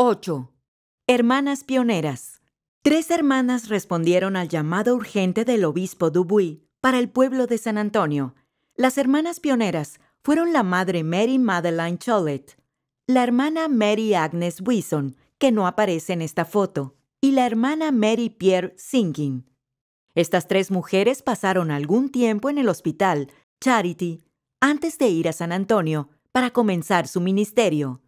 8. Hermanas pioneras. Tres hermanas respondieron al llamado urgente del obispo Dubuy para el pueblo de San Antonio. Las hermanas pioneras fueron la madre Mary Madeline Chollet, la hermana Mary Agnes Wilson, que no aparece en esta foto, y la hermana Mary Pierre Singin. Estas tres mujeres pasaron algún tiempo en el hospital Charity antes de ir a San Antonio para comenzar su ministerio.